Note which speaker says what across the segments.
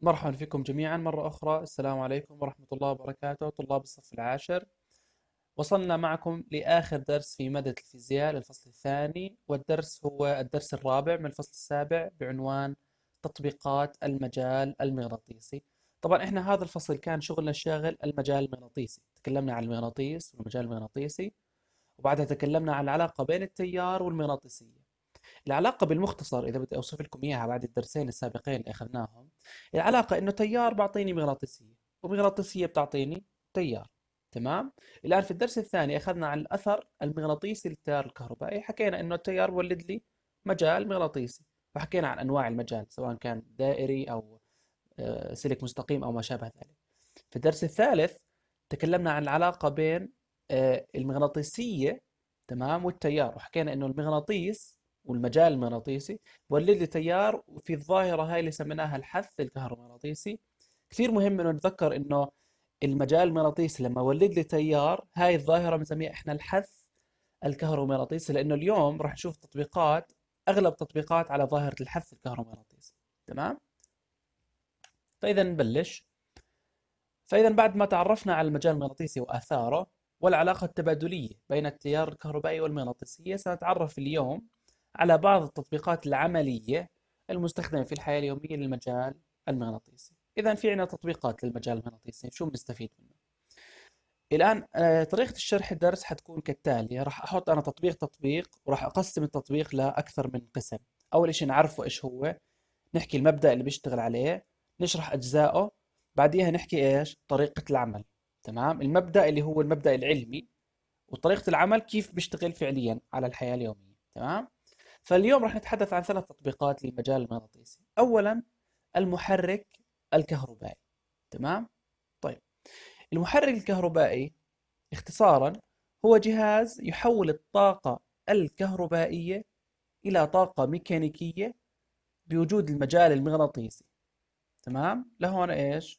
Speaker 1: مرحبا فيكم جميعا مرة أخرى السلام عليكم ورحمة الله وبركاته طلاب الصف العاشر وصلنا معكم لآخر درس في مادة الفيزياء للفصل الثاني والدرس هو الدرس الرابع من الفصل السابع بعنوان تطبيقات المجال المغناطيسي طبعا إحنا هذا الفصل كان شغلنا الشاغل المجال المغناطيسي تكلمنا عن المغناطيس والمجال المغناطيسي وبعدها تكلمنا عن العلاقة بين التيار والمغناطيسية العلاقة بالمختصر إذا بدي أوصف لكم إياها بعد الدرسين السابقين اللي أخذناهم العلاقة إنه تيار بعطيني مغناطيسية ومغناطيسية بتعطيني تيار تمام الآن في الدرس الثاني أخذنا عن الأثر المغناطيسي للتيار الكهربائي حكينا إنه التيار ولد لي مجال مغناطيسي فحكينا عن أنواع المجال سواء كان دائري أو آه، سلك مستقيم أو ما شابه ذلك في الدرس الثالث تكلمنا عن العلاقة بين آه، المغناطيسية تمام والتيار وحكينا انه المغناطيس والمجال المغناطيسي ولد لي تيار وفي الظاهره هاي اللي سميناها الحث الكهرومغناطيسي كثير مهم انه نتذكر انه المجال المغناطيسي لما ولد لي تيار هاي الظاهره بنسميها احنا الحث الكهرومغناطيسي لانه اليوم راح نشوف تطبيقات اغلب تطبيقات على ظاهره الحث الكهرومغناطيسي تمام فاذا نبلش فاذا بعد ما تعرفنا على المجال المغناطيسي واثاره والعلاقه التبادليه بين التيار الكهربائي والمغناطيسيه سنتعرف اليوم على بعض التطبيقات العملية المستخدمة في الحياة اليومية للمجال المغناطيسي إذا في عندنا تطبيقات للمجال المغناطيسي شو بنستفيد منه الآن آه، طريقة الشرح الدرس حتكون كالتالي راح أحط أنا تطبيق تطبيق وراح أقسم التطبيق لأكثر من قسم أول شيء نعرفه إيش هو نحكي المبدأ اللي بيشتغل عليه نشرح أجزائه بعديها نحكي إيش طريقة العمل تمام المبدأ اللي هو المبدأ العلمي وطريقة العمل كيف بيشتغل فعليا على الحياة اليومية تمام فاليوم راح نتحدث عن ثلاث تطبيقات للمجال المغناطيسي اولا المحرك الكهربائي تمام طيب المحرك الكهربائي اختصارا هو جهاز يحول الطاقة الكهربائية إلى طاقة ميكانيكية بوجود المجال المغناطيسي تمام لهون ايش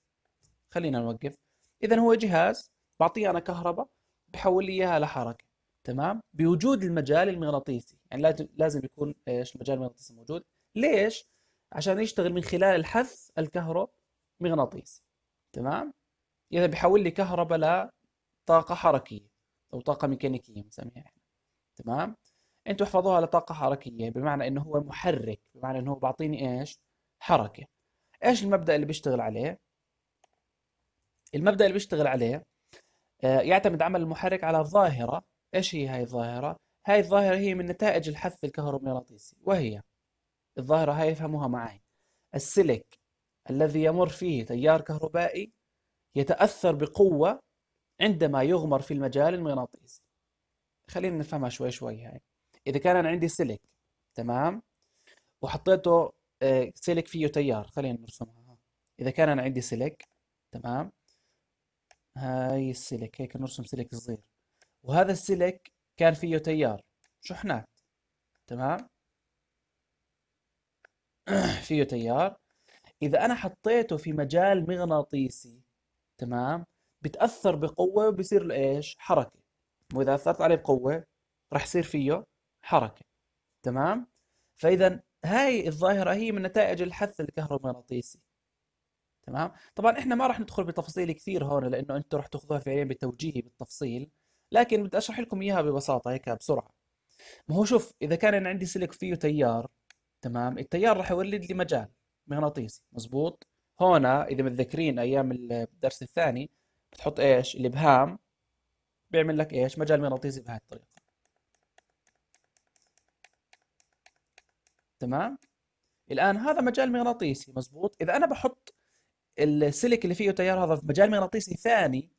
Speaker 1: خلينا نوقف اذا هو جهاز بعطيه انا كهرباء بحول لي اياها لحركه تمام بوجود المجال المغناطيسي يعني لازم يكون ايش المجال المغناطيسي موجود ليش عشان يشتغل من خلال الحث الكهرومغناطيسي تمام اذا يعني بيحول لي كهرباء لطاقه حركيه او طاقه ميكانيكيه بنسميها احنا تمام انتوا احفظوها لطاقه حركيه بمعنى انه هو محرك بمعنى انه هو بيعطيني ايش حركه ايش المبدا اللي بيشتغل عليه المبدا اللي بيشتغل عليه آه، يعتمد عمل المحرك على ظاهره إيش هي هاي الظاهرة؟ هاي الظاهرة هي من نتائج الحث الكهرومغناطيسي وهي الظاهرة هاي افهموها معي السلك الذي يمر فيه تيار كهربائي يتأثر بقوة عندما يغمر في المجال المغناطيسي خلينا نفهمها شوي شوي هاي إذا كان أنا عندي سلك تمام وحطيته آه، سلك فيه تيار خلينا نرسمها إذا كان أنا عندي سلك تمام هاي السلك هيك نرسم سلك صغير وهذا السلك كان فيه تيار شحنات تمام فيه تيار اذا انا حطيته في مجال مغناطيسي تمام بتاثر بقوه وبصير ايش حركه واذا اثرت عليه بقوه راح يصير فيه حركه تمام فاذا هاي الظاهره هي من نتائج الحث الكهرومغناطيسي تمام طبعا احنا ما راح ندخل بتفاصيل كثير هون لانه انتم راح تاخذوها فعليا بتوجيهي بالتفصيل لكن بدي اشرح لكم اياها ببساطه هيك بسرعه ما هو شوف اذا كان انا عندي سلك فيه تيار تمام التيار راح يولد لي مجال مغناطيسي مزبوط هون اذا متذكرين ايام الدرس الثاني بتحط ايش الابهام بيعمل لك ايش مجال مغناطيسي بهذه الطريقه تمام الان هذا مجال مغناطيسي مزبوط اذا انا بحط السلك اللي فيه تيار هذا في مجال مغناطيسي ثاني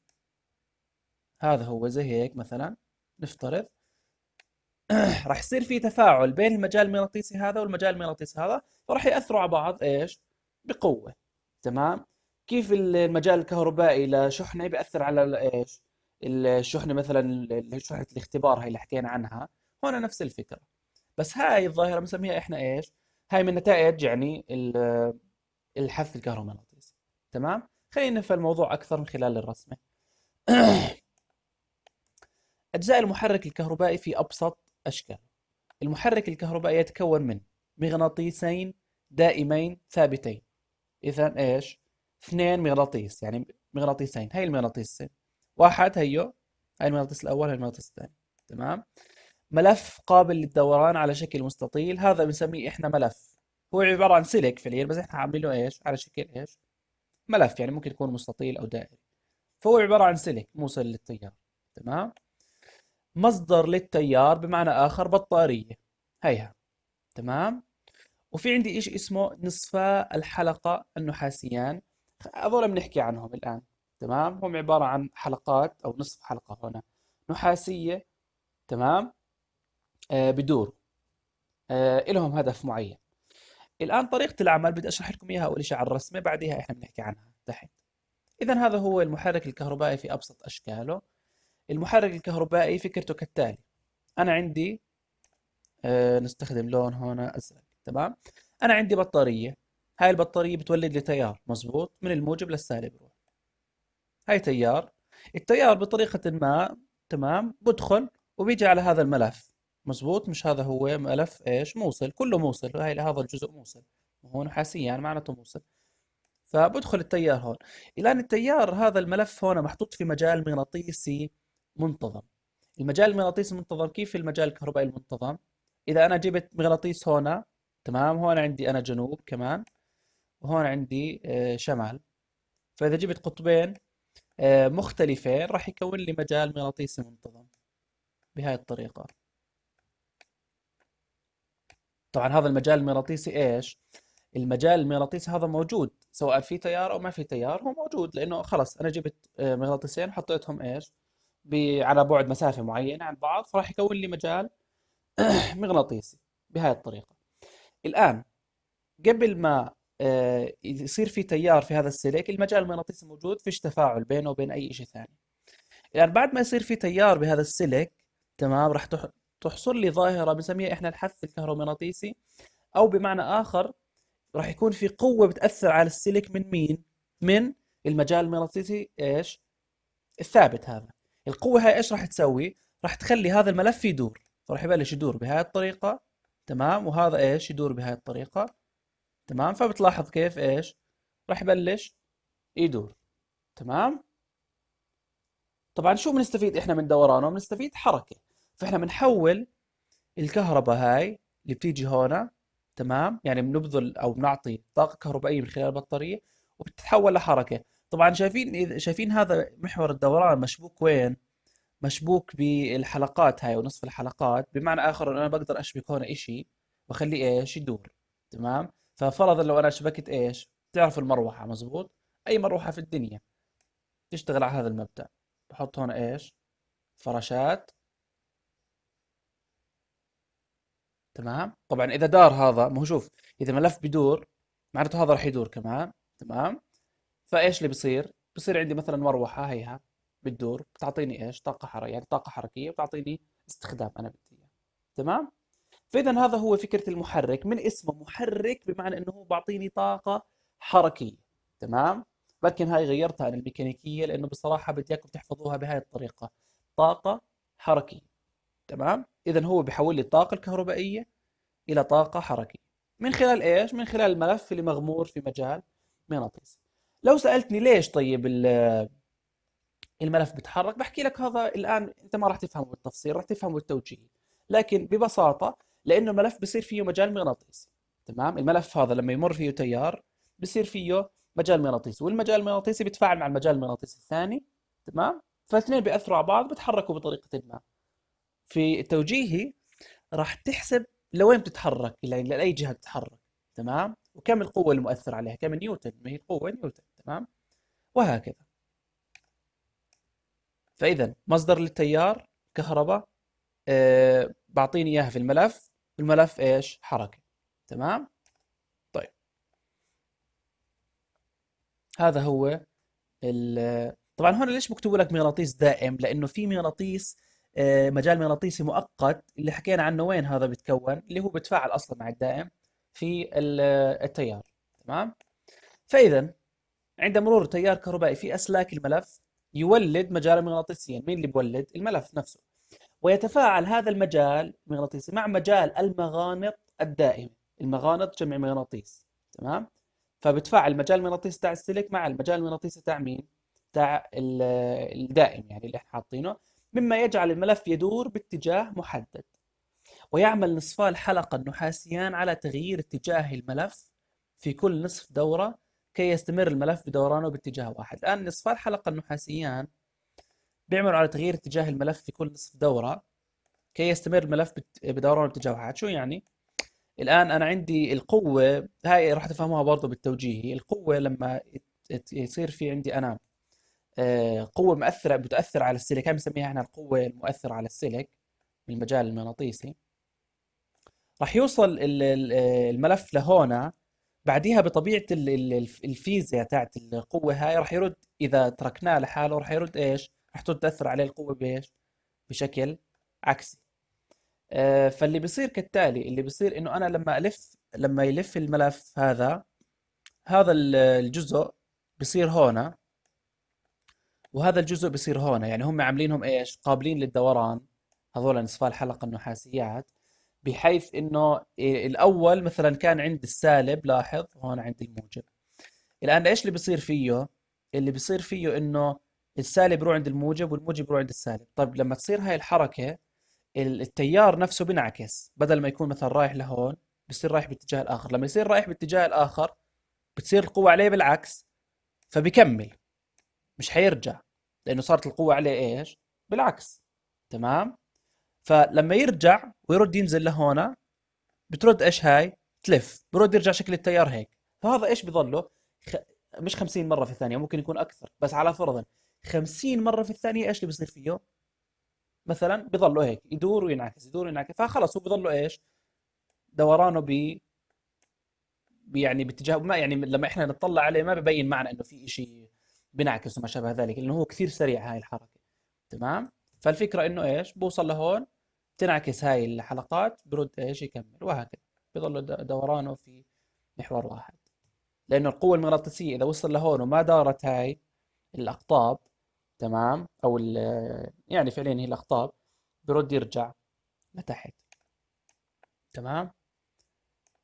Speaker 1: هذا هو زي هيك مثلا نفترض راح يصير في تفاعل بين المجال المغناطيسي هذا والمجال المغناطيسي هذا فراح ياثروا على بعض ايش بقوه تمام كيف المجال الكهربائي لشحنه بياثر على ايش الشحنه مثلا شحنه الاختبار هاي اللي حكينا عنها هون نفس الفكره بس هاي الظاهره بنسميها احنا ايش هاي من نتائج يعني الحث الكهرومغناطيسي تمام خلينا نفهم الموضوع اكثر من خلال الرسمه أجزاء المحرك الكهربائي في أبسط أشكاله المحرك الكهربائي يتكون من مغناطيسين دائمين ثابتين إذا إيش؟ اثنين مغناطيس يعني مغناطيسين هاي المغناطيسين واحد هيو هاي المغناطيس الأول هاي المغناطيس الثاني تمام؟ ملف قابل للدوران على شكل مستطيل هذا بنسميه إحنا ملف هو عبارة عن سلك فعليا بس إحنا عاملينه إيش؟ على شكل إيش؟ ملف يعني ممكن يكون مستطيل أو دائري فهو عبارة عن سلك موصل للتيار تمام؟ مصدر للتيار بمعنى آخر بطارية هيها تمام وفي عندي شيء اسمه نصفا الحلقة النحاسيان هذول بنحكي عنهم الآن تمام هم عبارة عن حلقات أو نصف حلقة هنا نحاسية تمام آه بدور آه إلهم هدف معين الآن طريقة العمل بدي أشرح لكم إياها أول شيء على الرسمة بعدها إحنا بنحكي عنها تحت إذا هذا هو المحرك الكهربائي في أبسط أشكاله المحرك الكهربائي فكرته كالتالي انا عندي أه نستخدم لون هنا ازرق تمام انا عندي بطاريه هاي البطاريه بتولد لي تيار مزبوط من الموجب للسالب بروح هاي تيار التيار بطريقه ما تمام بدخل وبيجي على هذا الملف مزبوط مش هذا هو ملف ايش موصل كله موصل هاي لهذا الجزء موصل هو حاسيا يعني معناته موصل فبدخل التيار هون الان التيار هذا الملف هون محطوط في مجال مغناطيسي منتظم المجال المغناطيسي المنتظم كيف المجال الكهربائي المنتظم اذا انا جبت مغناطيس هنا تمام هون عندي انا جنوب كمان وهون عندي آه، شمال فاذا جبت قطبين آه، مختلفين راح يكون لي مجال مغناطيسي منتظم بهاي الطريقه طبعا هذا المجال المغناطيسي ايش المجال المغناطيسي هذا موجود سواء في تيار او ما في تيار هو موجود لانه خلص انا جبت آه، مغناطيسين وحطيتهم ايش على بعد مسافه معينه عن بعض فراح يكون لي مجال مغناطيسي بهذه الطريقه الان قبل ما آه، يصير في تيار في هذا السلك المجال المغناطيسي موجود فيش تفاعل بينه وبين اي شيء ثاني الان بعد ما يصير في تيار بهذا السلك تمام راح تحصل لي ظاهره بنسميها احنا الحث الكهرومغناطيسي او بمعنى اخر راح يكون في قوه بتاثر على السلك من مين من المجال المغناطيسي ايش الثابت هذا القوه هاي ايش راح تسوي راح تخلي هذا الملف يدور راح يبلش يدور بهاي الطريقه تمام وهذا ايش يدور بهاي الطريقه تمام فبتلاحظ كيف ايش راح يبلش يدور تمام طبعا شو بنستفيد احنا من دورانه بنستفيد حركه فاحنا بنحول الكهرباء هاي اللي بتيجي هون تمام يعني بنبذل او بنعطي طاقه كهربائيه من خلال البطاريه وبتتحول لحركه طبعا شايفين شايفين هذا محور الدوران مشبوك وين؟ مشبوك بالحلقات هاي ونصف الحلقات بمعنى اخر انه انا بقدر اشبك هون شيء واخليه ايش يدور تمام ففرضا لو انا شبكت ايش بتعرف المروحه مزبوط اي مروحه في الدنيا تشتغل على هذا المبدا بحط هون ايش فراشات تمام طبعا اذا دار هذا ما هو شوف اذا ملف بدور معناته هذا راح يدور كمان تمام فايش اللي بصير؟ بصير عندي مثلا مروحه هيها بتدور بتعطيني ايش؟ طاقه حراريه يعني طاقه حركيه بتعطيني استخدام انا بدي اياه تمام؟ فاذا هذا هو فكره المحرك من اسمه محرك بمعنى انه هو بيعطيني طاقه حركيه تمام؟ لكن هاي غيرتها عن الميكانيكيه لانه بصراحه بدي اياكم تحفظوها بهذه الطريقه طاقه حركيه تمام؟ اذا هو بحول لي الطاقه الكهربائيه الى طاقه حركيه من خلال ايش؟ من خلال الملف اللي مغمور في مجال مغناطيسي لو سالتني ليش طيب الملف بتحرك بحكي لك هذا الان انت ما راح تفهمه بالتفصيل راح تفهمه بالتوجيه لكن ببساطه لانه الملف بصير فيه مجال مغناطيسي تمام الملف هذا لما يمر فيه تيار بصير فيه مجال مغناطيسي والمجال المغناطيسي بيتفاعل مع المجال المغناطيسي الثاني تمام فالاثنين بياثروا على بعض بتحركوا بطريقه ما في توجيهي راح تحسب لوين بتتحرك يعني لاي جهه بتتحرك تمام وكم القوه المؤثر عليها كم نيوتن ما هي القوه نيوتن نعم وهكذا فإذا مصدر للتيار كهرباء أه بعطيني إياها في الملف الملف إيش حركة تمام طيب هذا هو ال آه، طبعا هون ليش بكتبوا لك مغناطيس دائم لأنه في مغناطيس آه، مجال مغناطيسي مؤقت اللي حكينا عنه وين هذا بيتكون اللي هو بتفاعل أصلا مع الدائم في آه، التيار تمام فإذا عند مرور تيار كهربائي في أسلاك الملف يولد مجالا مغناطيسيا مين اللي بولد الملف نفسه ويتفاعل هذا المجال المغناطيسي مع مجال المغانط الدائم، المغانط جمع مغناطيس تمام فبتفاعل المجال المغناطيسي تاع السلك مع المجال المغناطيسي تاع مين تاع الدائم يعني اللي احنا حاطينه مما يجعل الملف يدور باتجاه محدد ويعمل نصفا الحلقة النحاسيان على تغيير اتجاه الملف في كل نصف دورة كي يستمر الملف بدورانه باتجاه واحد الآن نصف الحلقة النحاسيان بيعملوا على تغيير اتجاه الملف في كل نصف دورة كي يستمر الملف بدورانه باتجاه واحد شو يعني؟ الآن أنا عندي القوة هاي راح تفهموها برضه بالتوجيهي القوة لما يصير في عندي أنا آه، قوة مؤثرة بتأثر على السلك هاي بنسميها احنا القوة المؤثرة على السلك بالمجال المغناطيسي راح يوصل آه، الملف لهون بعديها بطبيعه الفيزياء تاعت القوه هاي راح يرد اذا تركناه لحاله راح يرد ايش؟ راح تاثر عليه القوه بايش؟ بشكل عكسي. آه، فاللي بيصير كالتالي اللي بيصير انه انا لما الف لما يلف الملف هذا هذا الجزء بصير هون وهذا الجزء بصير هون يعني هم عاملينهم ايش؟ قابلين للدوران هذول نصفاء الحلقه النحاسيات بحيث انه الاول مثلا كان عند السالب لاحظ هون عند الموجب الان ايش اللي بصير فيه اللي بصير فيه انه السالب يروح عند الموجب والموجب يروح عند السالب طيب لما تصير هاي الحركه التيار نفسه بينعكس بدل ما يكون مثلا رايح لهون بصير رايح باتجاه الاخر لما يصير رايح باتجاه الاخر بتصير القوه عليه بالعكس فبكمل مش حيرجع لانه صارت القوه عليه ايش بالعكس تمام فلما يرجع ويرد ينزل لهون بترد ايش هاي؟ تلف برد يرجع شكل التيار هيك فهذا ايش بضله؟ خ... مش 50 مره في الثانيه ممكن يكون اكثر بس على فرضا 50 مره في الثانيه ايش اللي بصير فيه؟ مثلا بضله هيك يدور وينعكس يدور وينعكس فخلص هو بضله ايش؟ دورانه ب يعني باتجاه ما يعني لما احنا نطلع عليه ما ببين معنا انه في شيء بنعكس وما شابه ذلك لانه هو كثير سريع هاي الحركه تمام؟ فالفكره انه ايش؟ بوصل لهون تنعكس هاي الحلقات برد ايش يكمل وهكذا بيظل دورانه في محور واحد لانه القوه المغناطيسيه اذا وصل لهون وما دارت هاي الاقطاب تمام او يعني فعليا هي الاقطاب برد يرجع لتحت تمام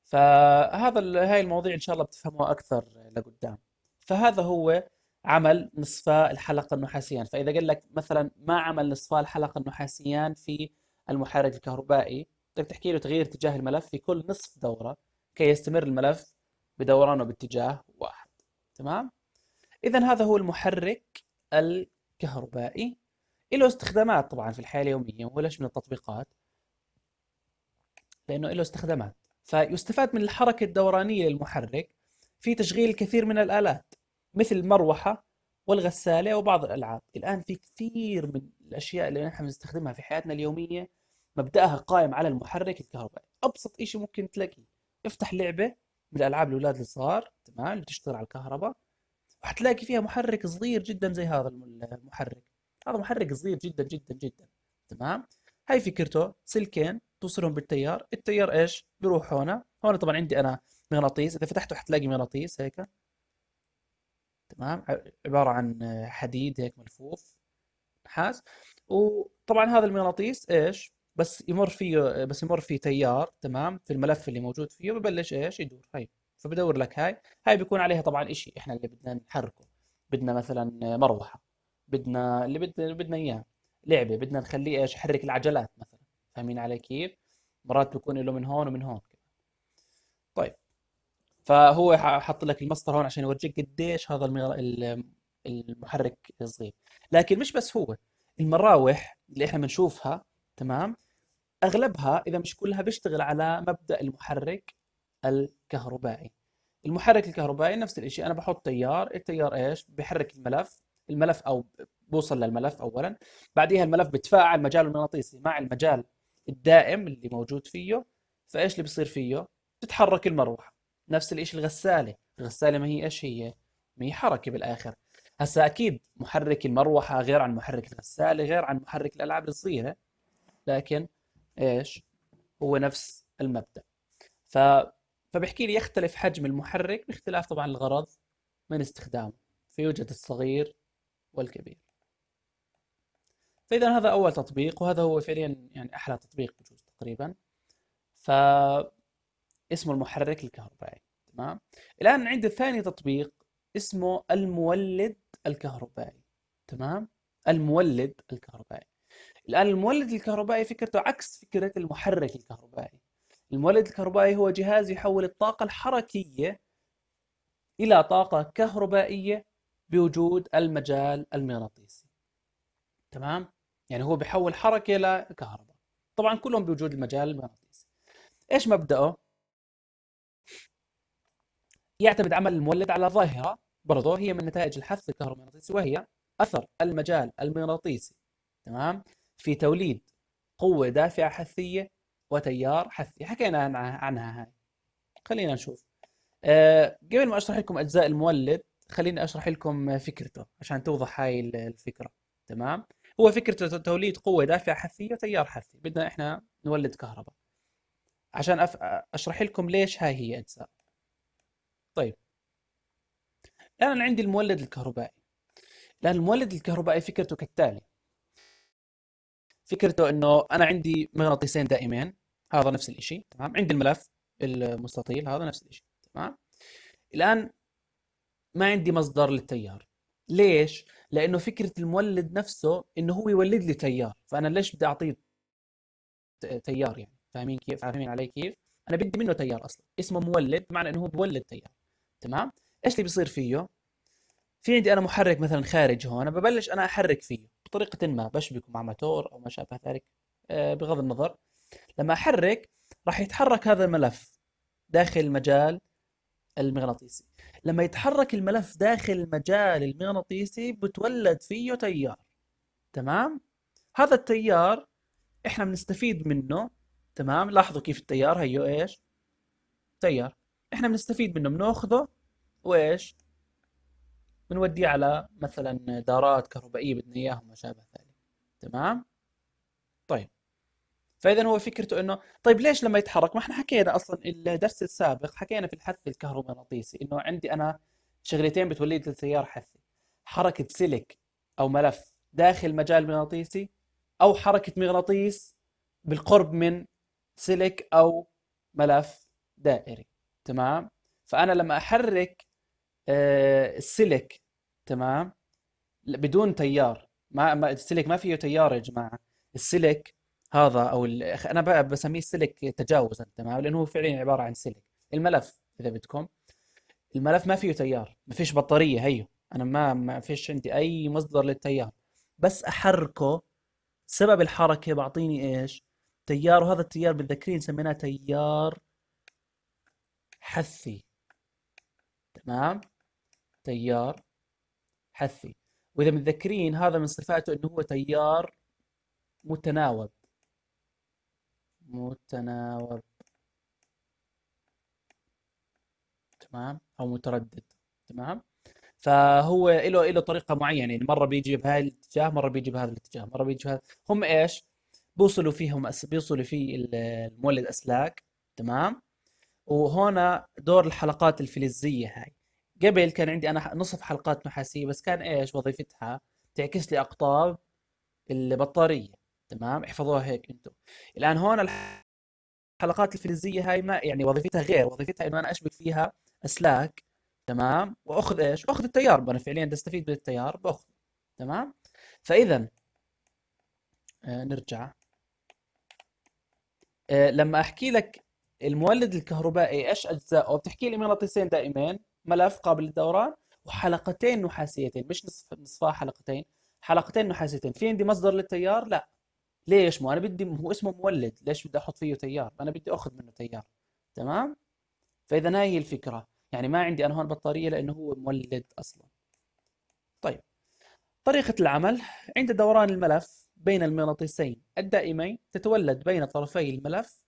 Speaker 1: فهذا هاي المواضيع ان شاء الله بتفهموها اكثر لقدام فهذا هو عمل نصفاء الحلقه النحاسيان فاذا قال لك مثلا ما عمل نصفاء الحلقه النحاسيان في المحرك الكهربائي بدك طيب، تحكي له تغيير اتجاه الملف في كل نصف دوره كي يستمر الملف بدورانه باتجاه واحد تمام اذا هذا هو المحرك الكهربائي له استخدامات طبعا في الحياه اليوميه وليش من التطبيقات لانه له استخدامات فيستفاد من الحركه الدورانيه للمحرك في تشغيل الكثير من الالات مثل المروحه والغسالة وبعض الألعاب الآن في كثير من الأشياء اللي نحن بنستخدمها في حياتنا اليومية مبدأها قائم على المحرك الكهربائي أبسط إشي ممكن تلاقيه افتح لعبة من الألعاب الأولاد الصغار تمام اللي بتشتغل على الكهرباء وحتلاقي فيها محرك صغير جدا زي هذا المحرك هذا محرك صغير جدا جدا جدا تمام هاي فكرته سلكين توصلهم بالتيار التيار ايش بيروح هنا هون طبعا عندي انا مغناطيس اذا فتحته حتلاقي مغناطيس هيك تمام عباره عن حديد هيك ملفوف نحاس وطبعا هذا المغناطيس ايش بس يمر فيه بس يمر فيه تيار تمام في الملف اللي موجود فيه ببلش ايش يدور هي فبدور لك هاي هاي بيكون عليها طبعا شيء احنا اللي بدنا نحركه بدنا مثلا مروحه بدنا اللي بدنا بدنا اياه لعبه بدنا نخليه ايش يحرك العجلات مثلا فاهمين علي كيف مرات بيكون له من هون ومن هون فهو حط لك المسطر هون عشان يورجيك قديش هذا المحرك صغير لكن مش بس هو المراوح اللي احنا بنشوفها تمام اغلبها اذا مش كلها بيشتغل على مبدا المحرك الكهربائي المحرك الكهربائي نفس الشيء انا بحط تيار التيار ايش بحرك الملف الملف او بوصل للملف اولا بعديها الملف بتفاعل مجال المغناطيسي مع المجال الدائم اللي موجود فيه فايش اللي بصير فيه تتحرك المروحه نفس الشيء الغساله الغساله ما هي ايش هي ما هي حركه بالاخر هسا اكيد محرك المروحه غير عن محرك الغساله غير عن محرك الالعاب الصغيره لكن ايش هو نفس المبدا ف فبحكي لي يختلف حجم المحرك باختلاف طبعا الغرض من استخدامه فيوجد الصغير والكبير فاذا هذا اول تطبيق وهذا هو فعليا يعني احلى تطبيق بجوز تقريبا ف اسمه المحرك الكهربائي تمام الان عندي ثاني تطبيق اسمه المولد الكهربائي تمام المولد الكهربائي الان المولد الكهربائي فكرته عكس فكره المحرك الكهربائي المولد الكهربائي هو جهاز يحول الطاقه الحركيه الى طاقه كهربائيه بوجود المجال المغناطيسي تمام يعني هو بيحول حركه لكهرباء طبعا كلهم بوجود المجال المغناطيسي ايش مبداه يعتمد عمل المولد على ظاهرة برضو هي من نتائج الحث الكهرومغناطيسي وهي أثر المجال المغناطيسي تمام في توليد قوة دافعة حثية وتيار حثي حكينا عنها هاي خلينا نشوف أه قبل ما أشرح لكم أجزاء المولد خليني أشرح لكم فكرته عشان توضح هاي الفكرة تمام هو فكرة توليد قوة دافعة حثية وتيار حثي بدنا إحنا نولد كهرباء عشان أف... أشرح لكم ليش هاي هي أجزاء طيب الآن عندي المولد الكهربائي الآن المولد الكهربائي فكرته كالتالي فكرته انه انا عندي مغناطيسين دائمين هذا نفس الشيء تمام عندي الملف المستطيل هذا نفس الشيء تمام الان ما عندي مصدر للتيار ليش لانه فكره المولد نفسه انه هو يولد لي تيار فانا ليش بدي اعطيه تيار يعني فاهمين كيف فاهمين علي كيف انا بدي منه تيار اصلا اسمه مولد معنى انه هو بولد تيار تمام ايش اللي بيصير فيه في عندي انا محرك مثلا خارج هون ببلش انا احرك فيه بطريقه ما بشبكه مع ماتور او ما شابه ذلك آه، بغض النظر لما احرك راح يتحرك هذا الملف داخل المجال المغناطيسي لما يتحرك الملف داخل المجال المغناطيسي بتولد فيه تيار تمام هذا التيار احنا بنستفيد منه تمام لاحظوا كيف التيار هيو ايش تيار احنا بنستفيد منه بناخذه وايش بنوديه على مثلا دارات كهربائيه بدنا اياها وما شابه ذلك تمام طيب فاذا هو فكرته انه طيب ليش لما يتحرك ما احنا حكينا اصلا الدرس السابق حكينا في الحث الكهرومغناطيسي انه عندي انا شغلتين بتولي لي التيار حثي حركه سلك او ملف داخل مجال مغناطيسي او حركه مغناطيس بالقرب من سلك او ملف دائري تمام فانا لما احرك آه، السلك تمام بدون تيار ما السلك ما فيه تيار يا جماعه السلك هذا او ال... انا بقى بسميه سلك تجاوزا تمام لانه هو فعليا عباره عن سلك الملف اذا بدكم الملف ما فيه تيار ما فيش بطاريه هيو انا ما ما فيش عندي اي مصدر للتيار بس احركه سبب الحركه بعطيني ايش تيار وهذا التيار بالذكرين سميناه تيار حثي تمام تيار حثي واذا متذكرين هذا من صفاته انه هو تيار متناوب متناوب تمام او متردد تمام فهو له له طريقه معينه يعني مره بيجي بهذا الاتجاه مره بيجي بهذا الاتجاه مره بيجي بهذا هم ايش بيوصلوا فيهم بيوصلوا فيه المولد اسلاك تمام وهنا دور الحلقات الفلزيه هاي قبل كان عندي انا نصف حلقات نحاسية بس كان ايش وظيفتها تعكس لي اقطاب البطاريه تمام احفظوها هيك انتم الان هون الحلقات الفلزيه هاي ما يعني وظيفتها غير وظيفتها انه انا اشبك فيها اسلاك تمام واخذ ايش واخذ التيار انا فعليا بدي استفيد من التيار باخذ تمام فاذا آه، نرجع آه، لما احكي لك المولد الكهربائي ايش اجزائه بتحكي لي مغناطيسين دائمين ملف قابل للدوران وحلقتين نحاسيتين مش نصف نصفها حلقتين حلقتين نحاسيتين في عندي مصدر للتيار لا ليش مو انا بدي هو اسمه مولد ليش بدي احط فيه تيار انا بدي اخذ منه تيار تمام فاذا هاي الفكره يعني ما عندي انا هون بطاريه لانه هو مولد اصلا طيب طريقه العمل عند دوران الملف بين المغناطيسين الدائمين تتولد بين طرفي الملف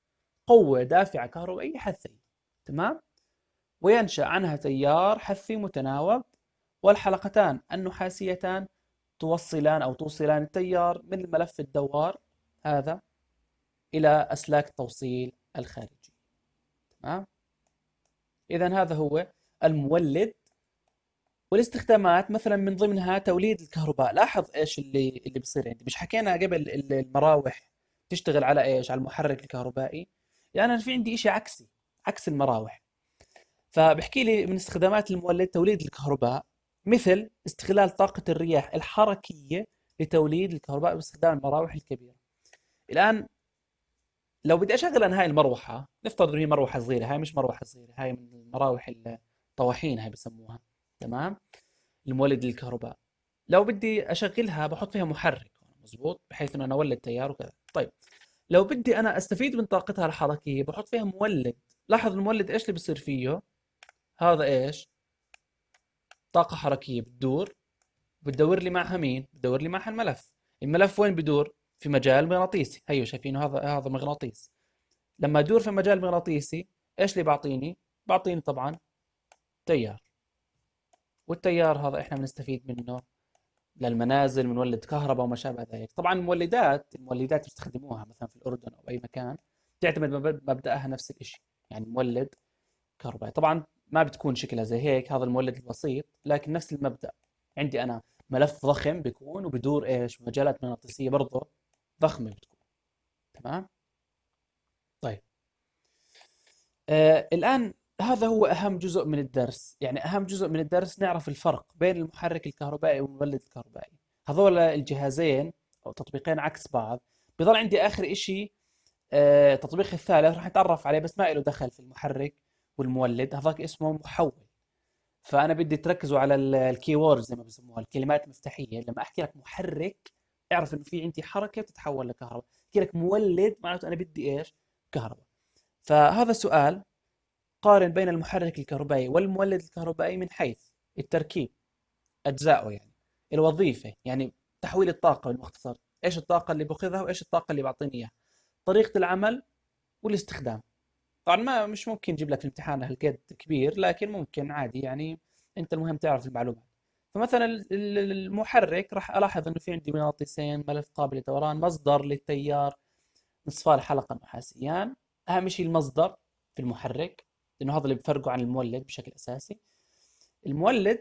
Speaker 1: قوة دافعة كهربائية حثية تمام وينشأ عنها تيار حثي متناوب والحلقتان النحاسيتان توصلان أو توصلان التيار من الملف الدوار هذا إلى أسلاك التوصيل الخارجي تمام إذا هذا هو المولد والاستخدامات مثلا من ضمنها توليد الكهرباء لاحظ ايش اللي اللي بصير عندي مش حكينا قبل المراوح تشتغل على ايش على المحرك الكهربائي يعني انا في عندي شيء عكسي عكس المراوح فبحكي لي من استخدامات المولد توليد الكهرباء مثل استغلال طاقة الرياح الحركية لتوليد الكهرباء باستخدام المراوح الكبيرة الآن لو بدي أشغل أنا هاي المروحة نفترض إنه هي مروحة صغيرة هاي مش مروحة صغيرة هاي من المراوح الطواحين هاي بسموها تمام المولد للكهرباء لو بدي أشغلها بحط فيها محرك مزبوط بحيث إنه أنا أولد تيار وكذا طيب لو بدي انا استفيد من طاقتها الحركيه بحط فيها مولد لاحظ المولد ايش اللي بصير فيه هذا ايش طاقه حركيه بتدور بتدور لي معها مين بتدور لي معها الملف الملف وين بدور في مجال مغناطيسي هيو شايفينه هذا هذا مغناطيس لما ادور في مجال مغناطيسي ايش اللي بعطيني بعطيني طبعا تيار والتيار هذا احنا بنستفيد منه للمنازل بنولد كهرباء وما شابه ذلك طبعا المولدات المولدات بيستخدموها مثلا في الاردن او اي مكان تعتمد مبداها نفس الشيء يعني مولد كهرباء طبعا ما بتكون شكلها زي هيك هذا المولد البسيط لكن نفس المبدا عندي انا ملف ضخم بيكون وبدور ايش مجالات مغناطيسيه برضه ضخمه بتكون تمام طيب آه الان هذا هو اهم جزء من الدرس يعني اهم جزء من الدرس نعرف الفرق بين المحرك الكهربائي والمولد الكهربائي هذول الجهازين او تطبيقين عكس بعض بضل عندي اخر شيء التطبيق آه، تطبيق الثالث راح اتعرف عليه بس ما له دخل في المحرك والمولد هذاك اسمه محول فانا بدي تركزوا على الكي ووردز زي ما بسموها الكلمات المفتاحيه لما احكي لك محرك اعرف انه في عندي حركه بتتحول لكهرباء احكي لك مولد معناته انا بدي ايش كهرباء فهذا سؤال قارن بين المحرك الكهربائي والمولد الكهربائي من حيث التركيب أجزائه يعني الوظيفة يعني تحويل الطاقة بالمختصر إيش الطاقة اللي باخذها وإيش الطاقة اللي بعطيني إياها طريقة العمل والاستخدام طبعا ما مش ممكن نجيب لك الامتحان هالقد كبير لكن ممكن عادي يعني انت المهم تعرف المعلومات فمثلا المحرك راح الاحظ انه في عندي مغناطيسين ملف قابل للدوران مصدر للتيار نصفان حلقه نحاسيان اهم شيء المصدر في المحرك لانه هذا اللي بفرقه عن المولد بشكل اساسي المولد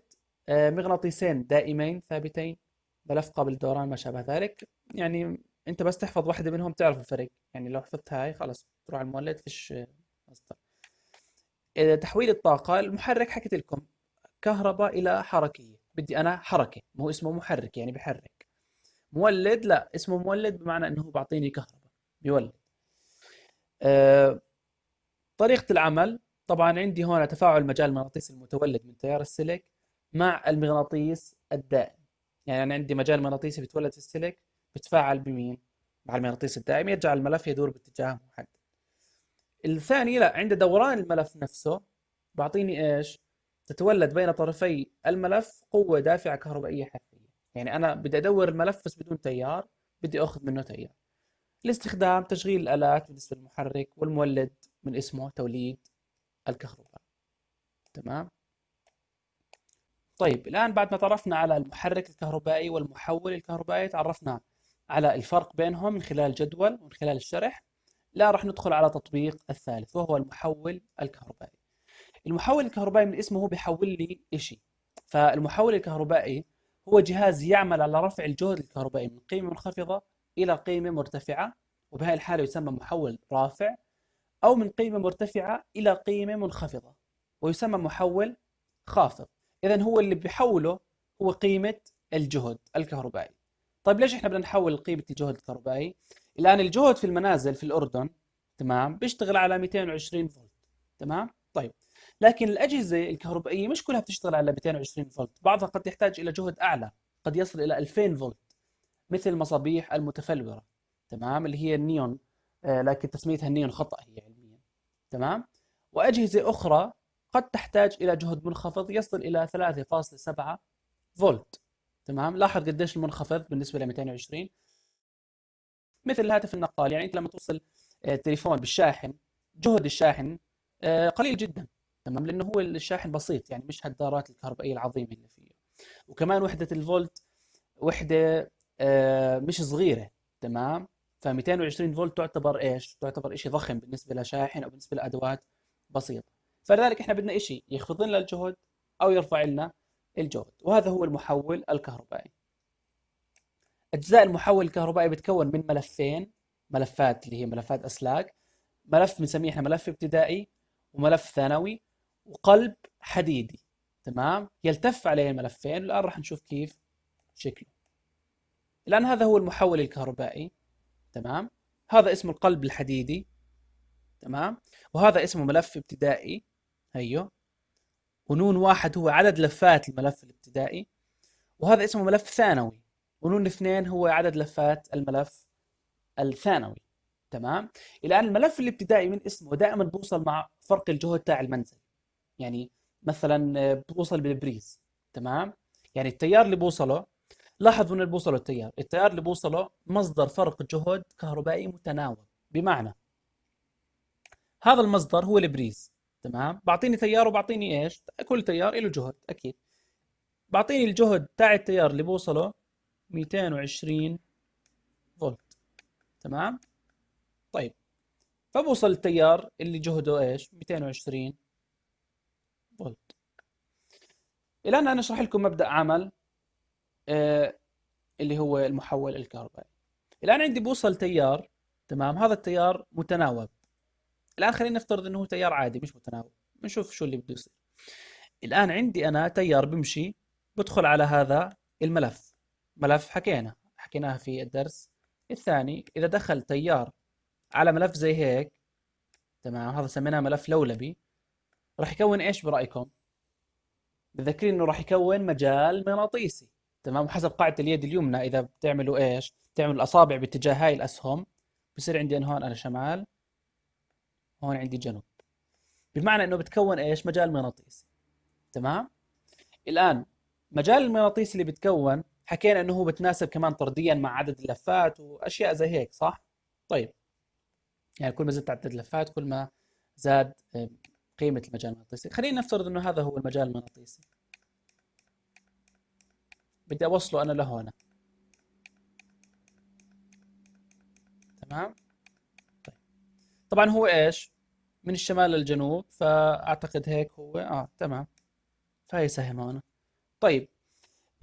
Speaker 1: آه، مغناطيسين دائمين ثابتين ملف قابل دوران ما شابه ذلك يعني انت بس تحفظ واحده منهم تعرف الفرق يعني لو حفظت هاي خلاص تروح على المولد فيش آه، مصدر اذا تحويل الطاقه المحرك حكيت لكم كهرباء الى حركيه بدي انا حركه ما هو اسمه محرك يعني بحرك مولد لا اسمه مولد بمعنى انه بعطيني كهرباء بيولد أه طريقه العمل طبعا عندي هنا تفاعل مجال المغناطيس المتولد من تيار السلك مع المغناطيس الدائم يعني أنا عندي مجال مغناطيسي بيتولد في السلك بتفاعل بمين؟ مع المغناطيس الدائم يرجع الملف يدور باتجاه محدد الثاني لا عند دوران الملف نفسه بعطيني ايش؟ تتولد بين طرفي الملف قوة دافعة كهربائية حثية يعني أنا بدي أدور الملف بس بدون تيار بدي أخذ منه تيار الاستخدام تشغيل الآلات بالنسبة للمحرك والمولد من اسمه توليد الكهرباء تمام طيب الآن بعد ما تعرفنا على المحرك الكهربائي والمحول الكهربائي تعرفنا على الفرق بينهم من خلال الجدول ومن خلال الشرح لا راح ندخل على تطبيق الثالث وهو المحول الكهربائي المحول الكهربائي من اسمه هو بيحول لي شيء فالمحول الكهربائي هو جهاز يعمل على رفع الجهد الكهربائي من قيمة منخفضة إلى قيمة مرتفعة وبهذه الحالة يسمى محول رافع أو من قيمة مرتفعة إلى قيمة منخفضة ويسمى محول خافض إذا هو اللي بيحوله هو قيمة الجهد الكهربائي طيب ليش احنا بدنا نحول قيمة الجهد الكهربائي؟ الآن الجهد في المنازل في الأردن تمام بيشتغل على 220 فولت تمام؟ طيب لكن الأجهزة الكهربائية مش كلها بتشتغل على 220 فولت بعضها قد يحتاج إلى جهد أعلى قد يصل إلى 2000 فولت مثل المصابيح المتفلورة تمام اللي هي النيون آه، لكن تسميتها النيون خطا هي علميا تمام واجهزه اخرى قد تحتاج الى جهد منخفض يصل الى 3.7 فولت تمام لاحظ قديش المنخفض بالنسبه ل 220 مثل الهاتف النقال يعني انت لما توصل آه، التليفون بالشاحن جهد الشاحن آه، قليل جدا تمام لانه هو الشاحن بسيط يعني مش هالدارات الكهربائيه العظيمه اللي فيه وكمان وحده الفولت وحده مش صغيره تمام ف 220 فولت تعتبر ايش؟ تعتبر شيء ضخم بالنسبه لشاحن او بالنسبه لادوات بسيطه فلذلك احنا بدنا شيء يخفض لنا الجهد او يرفع لنا الجهد وهذا هو المحول الكهربائي اجزاء المحول الكهربائي بتكون من ملفين ملفات اللي هي ملفات اسلاك ملف بنسميه احنا ملف ابتدائي وملف ثانوي وقلب حديدي تمام يلتف عليه الملفين والان راح نشوف كيف شكله الان هذا هو المحول الكهربائي تمام هذا اسمه القلب الحديدي تمام وهذا اسمه ملف ابتدائي هيو أيوه. ونون واحد هو عدد لفات الملف الابتدائي وهذا اسمه ملف ثانوي ونون اثنين هو عدد لفات الملف الثانوي تمام الان الملف الابتدائي من اسمه دائما بوصل مع فرق الجهد تاع المنزل يعني مثلا بوصل بالبريز تمام يعني التيار اللي بوصله لاحظوا ان البوصله التيار، التيار اللي بوصله مصدر فرق جهد كهربائي متناوب، بمعنى هذا المصدر هو البريز، تمام؟ بعطيني تيار وبعطيني ايش؟ كل تيار له جهد اكيد. بعطيني الجهد تاع التيار اللي بوصله 220 فولت، تمام؟ طيب فبوصل التيار اللي جهده ايش؟ 220 فولت. الان انا اشرح لكم مبدا عمل آه، اللي هو المحول الكهربائي الان عندي بوصل تيار تمام هذا التيار متناوب الان خلينا نفترض انه هو تيار عادي مش متناوب بنشوف شو اللي بده يصير الان عندي انا تيار بمشي بدخل على هذا الملف ملف حكينا حكيناها في الدرس الثاني اذا دخل تيار على ملف زي هيك تمام هذا سميناه ملف لولبي راح يكون ايش برايكم متذكرين انه راح يكون مجال مغناطيسي تمام وحسب قاعده اليد اليمنى اذا بتعملوا ايش بتعملوا الاصابع باتجاه هاي الاسهم بصير عندي انا هون انا شمال هون عندي جنوب بمعنى انه بتكون ايش مجال مغناطيسي تمام الان مجال المغناطيسي اللي بتكون حكينا انه هو بتناسب كمان طرديا مع عدد اللفات واشياء زي هيك صح طيب يعني كل ما زدت عدد اللفات كل ما زاد آه، قيمه المجال المغناطيسي خلينا نفترض انه هذا هو المجال المغناطيسي بدي اوصله انا لهون تمام طيب. طبعا هو ايش من الشمال للجنوب فاعتقد هيك هو اه تمام فهي سهم هون طيب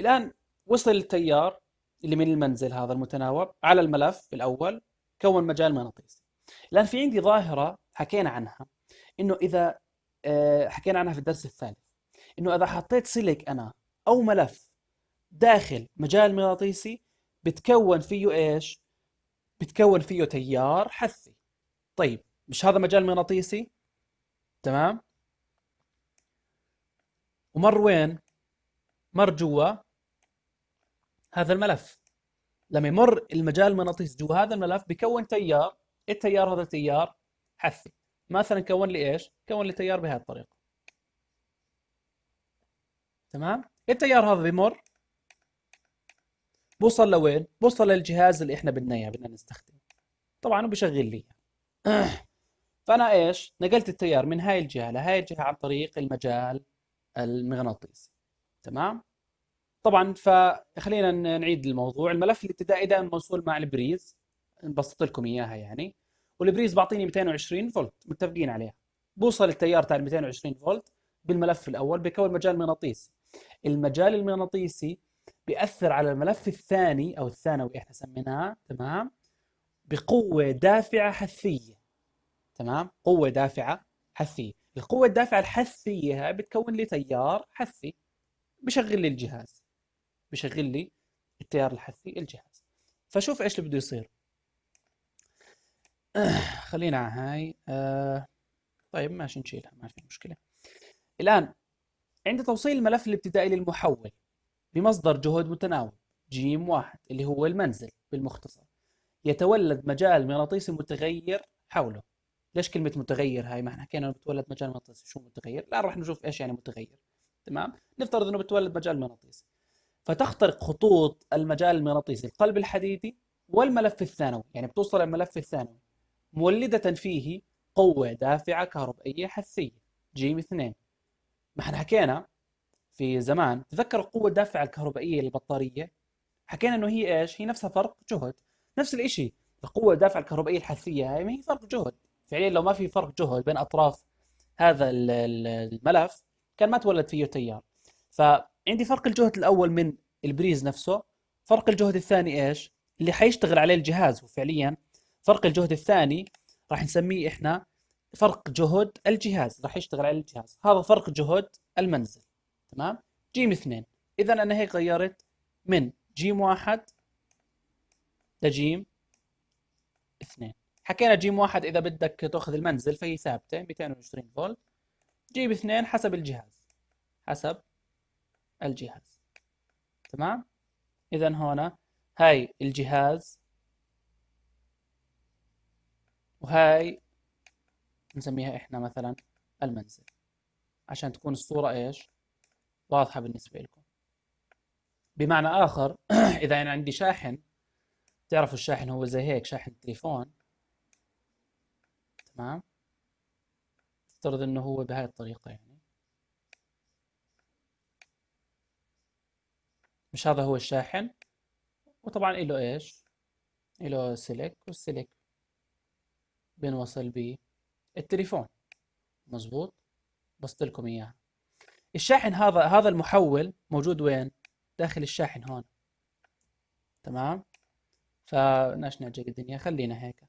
Speaker 1: الان وصل التيار اللي من المنزل هذا المتناوب على الملف الاول كون مجال مغناطيسي الان في عندي ظاهره حكينا عنها انه اذا آه، حكينا عنها في الدرس الثالث انه اذا حطيت سلك انا او ملف داخل مجال مغناطيسي بتكون فيه ايش؟ بتكون فيه تيار حثي طيب مش هذا مجال مغناطيسي؟ تمام؟ ومر وين؟ مر جوا هذا الملف لما يمر المجال المغناطيسي جوا هذا الملف بكون تيار التيار هذا تيار حثي مثلا كون لي ايش؟ كون لي تيار بهذه الطريقه تمام؟ التيار هذا بمر بوصل لوين؟ بوصل للجهاز اللي احنا بدنا اياه بدنا نستخدمه طبعا وبشغل لي فانا ايش؟ نقلت التيار من هاي الجهه لهاي الجهه عن طريق المجال المغناطيسي تمام؟ طبعا فخلينا نعيد الموضوع الملف الابتدائي دائما موصول مع البريز نبسط لكم اياها يعني والبريز بعطيني 220 فولت متفقين عليها بوصل التيار تاع 220 فولت بالملف الاول بكون مجال مغناطيسي المجال المغناطيسي بيأثر على الملف الثاني أو الثانوي إحنا سميناه تمام بقوة دافعة حثية تمام قوة دافعة حثية القوة الدافعة الحثية هاي بتكون لي تيار حثي بشغل لي الجهاز بشغل لي التيار الحثي الجهاز فشوف ايش اللي بده يصير آه خلينا على هاي آه طيب ماشي نشيلها ما في مشكلة الآن عند توصيل الملف الابتدائي للمحول بمصدر جهد متناوب جيم واحد اللي هو المنزل بالمختصر يتولد مجال مغناطيسي متغير حوله ليش كلمة متغير هاي ما احنا حكينا انه بتولد مجال مغناطيسي شو متغير الان راح نشوف ايش يعني متغير تمام نفترض انه بتولد مجال مغناطيسي فتخترق خطوط المجال المغناطيسي القلب الحديدي والملف الثانوي يعني بتوصل الملف الثانوي مولدة فيه قوة دافعة كهربائية حثية جيم اثنين ما احنا حكينا في زمان تذكر القوه الدافعه الكهربائيه للبطاريه حكينا انه هي ايش هي نفسها فرق جهد نفس الشيء القوه الدافعه الكهربائيه الحثيه هي ما هي فرق جهد فعليا لو ما في فرق جهد بين اطراف هذا الملف كان ما تولد فيه تيار فعندي فرق الجهد الاول من البريز نفسه فرق الجهد الثاني ايش اللي حيشتغل عليه الجهاز وفعليا فرق الجهد الثاني راح نسميه احنا فرق جهد الجهاز راح يشتغل على الجهاز هذا فرق جهد المنزل تمام جيم اثنين اذا انا هيك غيرت من جيم واحد لجيم اثنين حكينا جيم واحد اذا بدك تاخذ المنزل فهي ثابته 220 فولت جيم اثنين حسب الجهاز حسب الجهاز تمام اذا هون هاي الجهاز وهاي نسميها احنا مثلا المنزل عشان تكون الصوره ايش واضحه بالنسبه لكم بمعنى اخر اذا انا عندي شاحن تعرفوا الشاحن هو زي هيك شاحن التليفون تمام افترض انه هو بهاي الطريقه يعني مش هذا هو الشاحن وطبعا له ايش له سلك والسلك بنوصل به التليفون مزبوط لكم اياها الشاحن هذا هذا المحول موجود وين داخل الشاحن هون تمام فناش نعجل الدنيا خلينا هيك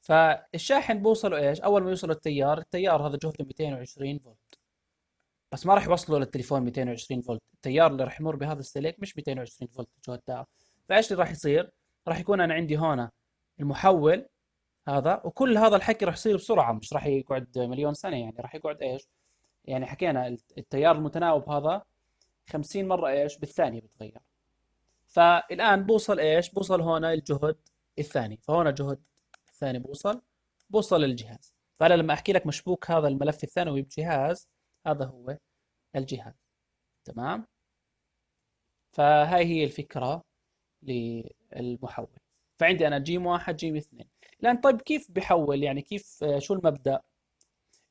Speaker 1: فالشاحن بوصله ايش اول ما يوصل التيار التيار هذا جهده 220 فولت بس ما راح يوصله للتليفون 220 فولت التيار اللي راح يمر بهذا السلك مش 220 فولت الجهد تاعه فايش اللي راح يصير راح يكون انا عندي هون المحول هذا وكل هذا الحكي راح يصير بسرعه مش راح يقعد مليون سنه يعني راح يقعد ايش يعني حكينا التيار المتناوب هذا 50 مره ايش بالثانيه بتغير فالان بوصل ايش بوصل هنا الجهد الثاني فهنا الجهد الثاني بوصل بوصل للجهاز فانا لما احكي لك مشبوك هذا الملف الثانوي بجهاز هذا هو الجهاز تمام فهاي هي الفكره للمحول فعندي انا جيم واحد جيم اثنين الان طيب كيف بحول يعني كيف آه، شو المبدا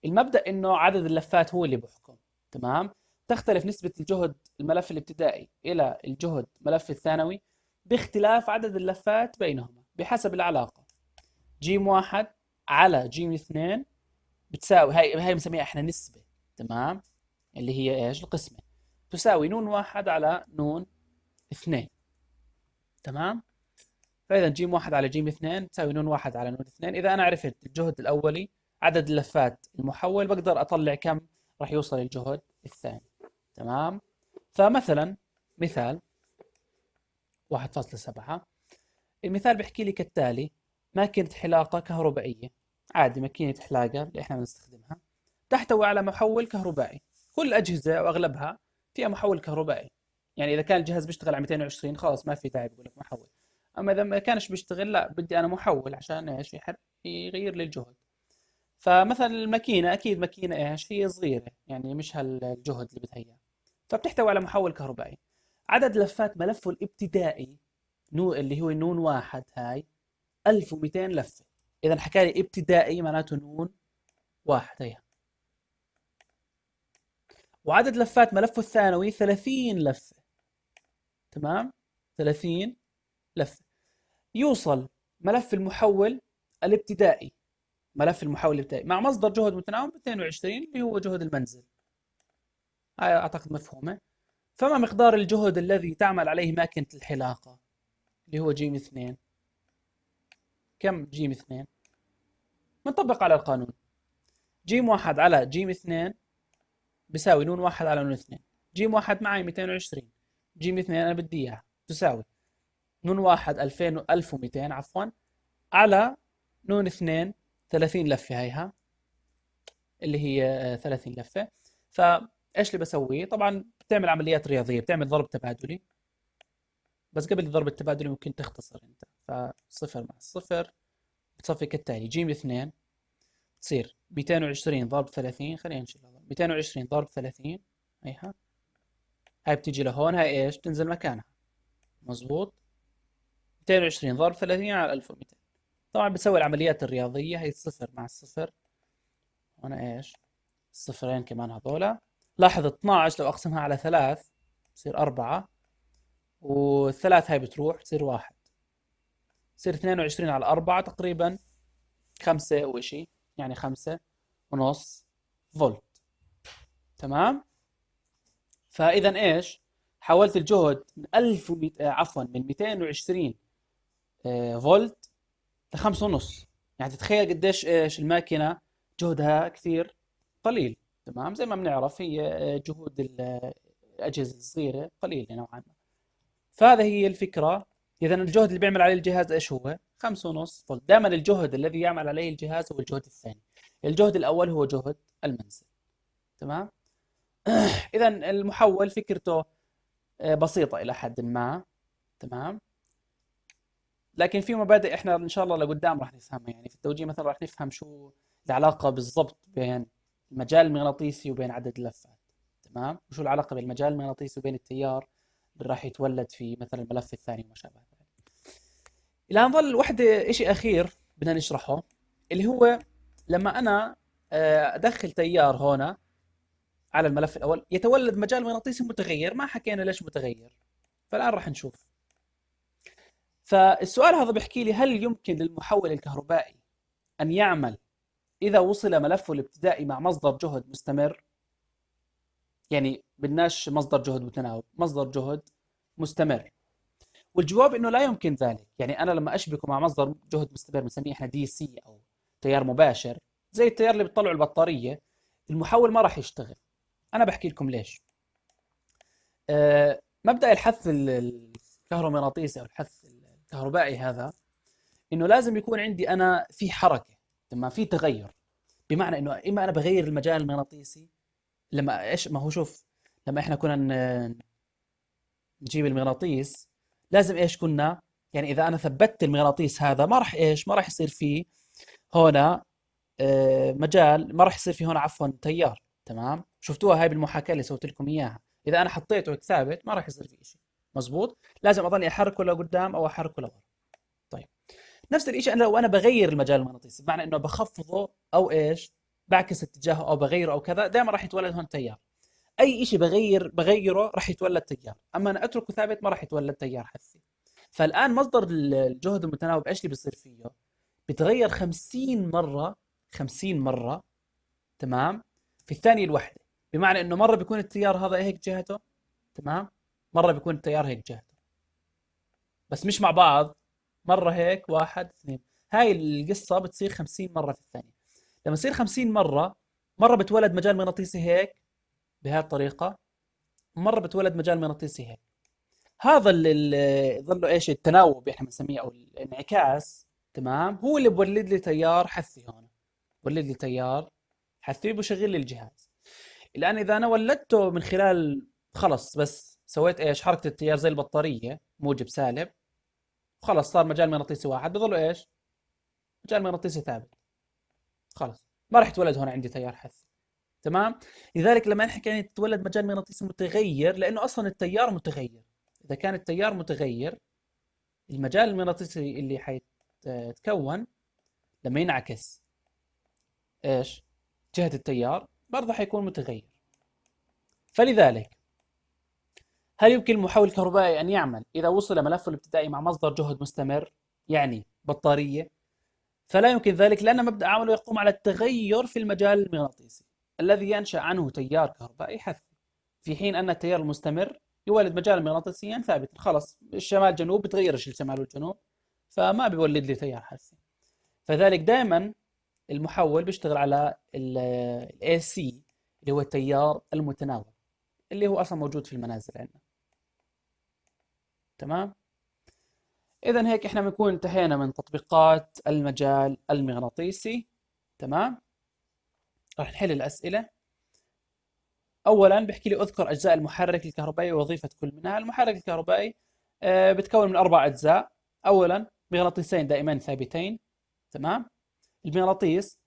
Speaker 1: المبدا انه عدد اللفات هو اللي بيحكم تمام تختلف نسبه الجهد الملف الابتدائي الى الجهد ملف الثانوي باختلاف عدد اللفات بينهما بحسب العلاقه جيم واحد على جيم اثنين بتساوي هاي هاي بنسميها احنا نسبه تمام اللي هي ايش القسمه تساوي نون واحد على نون اثنين تمام فاذا جيم واحد على جيم اثنين تساوي نون واحد على نون اثنين اذا انا عرفت الجهد الاولي عدد اللفات المحول بقدر اطلع كم راح يوصل الجهد الثاني تمام فمثلا مثال 1.7 المثال بيحكي لي كالتالي ماكينة حلاقة كهربائية عادي ماكينة حلاقة اللي احنا بنستخدمها تحتوي على محول كهربائي كل الأجهزة وأغلبها فيها محول كهربائي يعني إذا كان الجهاز بيشتغل على 220 خلاص ما في داعي بقول لك محول أما إذا ما كانش بيشتغل لا بدي أنا محول عشان إيش يحر يغير لي الجهد فمثلا الماكينه اكيد ماكينه ايش هي صغيره يعني مش هالجهد اللي بدها اياه فبتحتوي على محول كهربائي عدد لفات ملفه الابتدائي نو اللي هو نون واحد هاي 1200 لفه اذا حكى لي ابتدائي معناته نون واحد هي وعدد لفات ملفه الثانوي 30 لفه تمام 30 لفه يوصل ملف المحول الابتدائي ملف المحاوله بتاعي مع مصدر جهد متناوب 22 اللي هو جهد المنزل هاي اعتقد مفهومه فما مقدار الجهد الذي تعمل عليه ماكنة الحلاقه اللي هو جيم 2 كم جيم 2 بنطبق على القانون جيم 1 على جيم 2 بيساوي نون 1 على نون 2 جيم 1 معي 220 جيم 2 أنا بدي إياها تساوي نون 1 2000 1200 عفوا على نون 2 30 لفه هيها اللي هي 30 آه، لفه فايش اللي بسويه طبعا بتعمل عمليات رياضيه بتعمل ضرب تبادلي بس قبل الضرب التبادلي ممكن تختصر انت فصفر مع صفر بتصفي كالتالي ج 2 تصير 220 ضرب 30 خلينا نشيلها 220 ضرب 30 هيها هاي بتيجي لهون هاي ايش بتنزل مكانها مزبوط 220 ضرب 30 على 1200 طبعا بتسوي العمليات الرياضية هي صفر مع الصفر وأنا إيش الصفرين كمان هذولا لاحظ 12 لو أقسمها على ثلاث بصير أربعة والثلاث هاي بتروح بتصير واحد بصير 22 على أربعة تقريبا خمسة وإشي يعني خمسة ونص فولت تمام فإذا إيش حولت الجهد من 1000 عفوا من 220 آه، فولت لخمسة ونص يعني تتخيل قديش ايش الماكينه جهدها كثير قليل تمام زي ما بنعرف هي آه، جهود الاجهزه آه، الصغيره قليله نوعا ما فهذا هي الفكره اذا الجهد اللي بيعمل عليه الجهاز ايش هو؟ خمسة ونص فولت دائما الجهد الذي يعمل عليه الجهاز هو الجهد الثاني الجهد الاول هو جهد المنزل تمام اذا المحول فكرته آه، بسيطه الى حد ما تمام لكن في مبادئ احنا ان شاء الله لقدام راح نفهمها يعني في التوجيه مثلا راح نفهم شو العلاقه بالضبط بين المجال المغناطيسي وبين عدد اللفات تمام وشو العلاقه بين المجال المغناطيسي وبين التيار اللي راح يتولد في مثلا الملف الثاني وما شابه ذلك الان ظل وحده شيء اخير بدنا نشرحه اللي هو لما انا آه، ادخل تيار هنا على الملف الاول يتولد مجال مغناطيسي متغير ما حكينا ليش متغير فالان راح نشوف فالسؤال هذا بيحكي لي هل يمكن للمحول الكهربائي أن يعمل إذا وصل ملفه الابتدائي مع مصدر جهد مستمر يعني بدناش مصدر جهد متناوب مصدر جهد مستمر والجواب انه لا يمكن ذلك يعني انا لما اشبكه مع مصدر جهد مستمر بنسميه احنا دي سي او تيار مباشر زي التيار اللي بتطلعه البطاريه المحول ما راح يشتغل انا بحكي لكم ليش آه، مبدا الحث الكهرومغناطيسي او الحث الكهربائي هذا انه لازم يكون عندي انا في حركه تمام في تغير بمعنى انه اما انا بغير المجال المغناطيسي لما ايش ما هو شوف لما احنا كنا نجيب المغناطيس لازم ايش كنا يعني اذا انا ثبتت المغناطيس هذا ما راح ايش ما راح يصير فيه هنا آه، مجال ما راح يصير في هون عفوا تيار تمام شفتوها هاي بالمحاكاه اللي سويت لكم اياها اذا انا حطيته ثابت ما راح يصير في شيء مزبوط لازم اظني احركه لقدام او احركه لورا طيب نفس الشيء انا لو انا بغير المجال المغناطيسي بمعنى انه بخفضه او ايش بعكس اتجاهه او بغيره او كذا دائما راح يتولد هون تيار اي شيء بغير بغيره راح يتولد تيار اما انا اتركه ثابت ما راح يتولد تيار حثي فالان مصدر الجهد المتناوب ايش اللي بيصير فيه بتغير 50 مره 50 مره تمام في الثانيه الواحده بمعنى انه مره بيكون التيار هذا هيك جهته تمام مره بيكون التيار هيك جاهز بس مش مع بعض مره هيك واحد اثنين هاي القصه بتصير خمسين مره في الثانيه لما تصير خمسين مره مره بتولد مجال مغناطيسي هيك بهاي الطريقه مره بتولد مجال مغناطيسي هيك هذا اللي ظله ايش التناوب احنا بنسميه او الانعكاس تمام هو اللي بولد لي تيار حثي هون بولد لي تيار حثي وبشغل لي الجهاز الان اذا انا ولدته من خلال خلص بس سويت ايش حركه التيار زي البطاريه موجب سالب وخلص صار مجال مغناطيسي واحد بضل ايش مجال مغناطيسي ثابت خلص ما راح يتولد هون عندي تيار حث تمام لذلك لما نحكي يعني تتولد مجال مغناطيسي متغير لانه اصلا التيار متغير اذا كان التيار متغير المجال المغناطيسي اللي حيتكون لما ينعكس ايش جهه التيار برضه حيكون متغير فلذلك هل يمكن المحول الكهربائي أن يعمل إذا وصل ملفه الابتدائي مع مصدر جهد مستمر يعني بطارية فلا يمكن ذلك لأن مبدأ عمله يقوم على التغير في المجال المغناطيسي الذي ينشأ عنه تيار كهربائي حث في حين أن التيار المستمر يولد مجال مغناطيسيا ثابتا خلص الشمال جنوب بتغيرش الشمال والجنوب فما بيولد لي تيار حثي فذلك دائما المحول بيشتغل على الاي سي اللي هو التيار المتناوب اللي هو اصلا موجود في المنازل عندنا تمام اذا هيك احنا بنكون انتهينا من تطبيقات المجال المغناطيسي تمام رح نحل الاسئله اولا بحكي لي اذكر اجزاء المحرك الكهربائي ووظيفه كل منها المحرك الكهربائي آه، بتكون من اربع اجزاء اولا مغناطيسين دائمين ثابتين تمام المغناطيس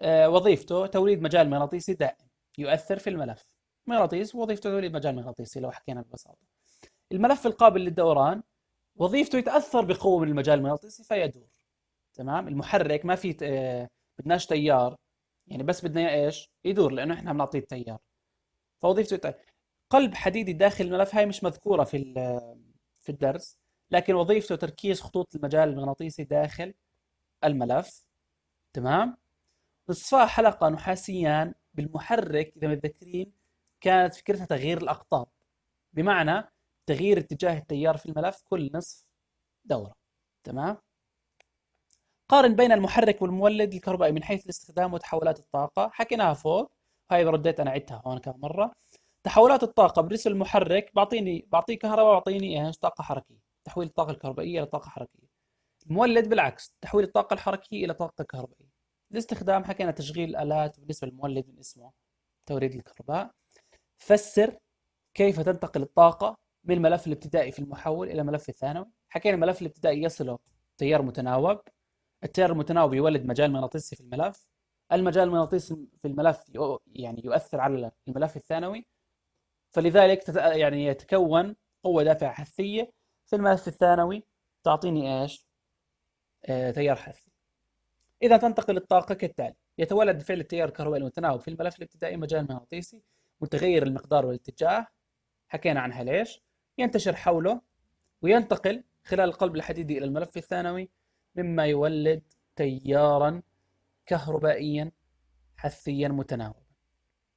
Speaker 1: آه، وظيفته توليد مجال مغناطيسي دائم يؤثر في الملف مغناطيس وظيفته توليد مجال مغناطيسي لو حكينا ببساطه الملف القابل للدوران وظيفته يتاثر بقوه من المجال المغناطيسي فيدور تمام المحرك ما في آه، بدناش تيار يعني بس بدنا اياه ايش يدور لانه احنا بنعطيه التيار فوظيفته يتأثر. قلب حديدي داخل الملف هاي مش مذكوره في آه، في الدرس لكن وظيفته تركيز خطوط المجال المغناطيسي داخل الملف تمام اصفاء حلقه نحاسيان بالمحرك اذا متذكرين كانت فكرتها تغيير الاقطاب بمعنى تغيير اتجاه التيار في الملف كل نصف دورة تمام قارن بين المحرك والمولد الكهربائي من حيث الاستخدام وتحولات الطاقة حكيناها فوق هاي رديت أنا عدتها هون كم مرة تحولات الطاقة برسل المحرك بعطيني بعطيه كهرباء بعطيني ايش طاقة حركية تحويل الطاقة الكهربائية إلى طاقة حركية المولد بالعكس تحويل الطاقة الحركية إلى طاقة كهربائية الاستخدام حكينا تشغيل الآلات بالنسبة للمولد من اسمه توريد الكهرباء فسر كيف تنتقل الطاقة من الملف الابتدائي في المحول الى ملف الثانوي حكينا الملف الابتدائي يصله تيار متناوب التيار المتناوب يولد مجال مغناطيسي في الملف المجال المغناطيسي في الملف يعني يؤثر على الملف الثانوي فلذلك يعني يتكون قوة دافعة حثية في الملف الثانوي تعطيني ايش؟ آه، تيار حثي. إذا تنتقل الطاقة كالتالي يتولد فعل التيار الكهربائي المتناوب في الملف الابتدائي مجال مغناطيسي متغير المقدار والاتجاه حكينا عنها ليش ينتشر حوله وينتقل خلال القلب الحديدي إلى الملف الثانوي مما يولد تيارا كهربائيا حثيا متناوبا